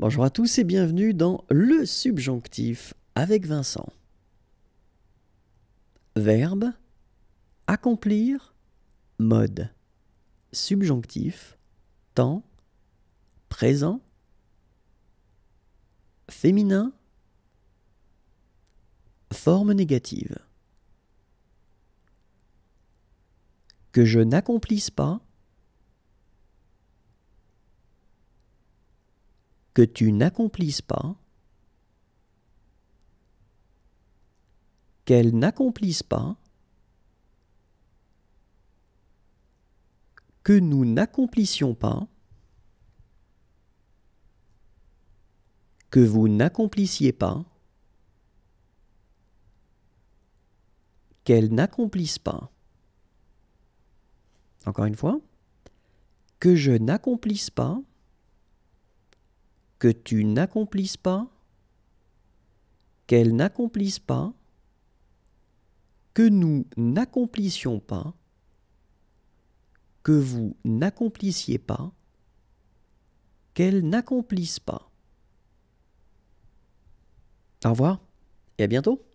Bonjour à tous et bienvenue dans Le Subjonctif avec Vincent. Verbe accomplir, mode, subjonctif, temps, présent, féminin, forme négative. Que je n'accomplisse pas, que tu n'accomplisses pas, qu'elle n'accomplisse pas, que nous n'accomplissions pas, que vous n'accomplissiez pas, qu'elle n'accomplisse pas. Encore une fois, que je n'accomplisse pas, que tu n'accomplisses pas, qu'elle n'accomplisse pas, que nous n'accomplissions pas, que vous n'accomplissiez pas, qu'elle n'accomplisse pas. Au revoir et à bientôt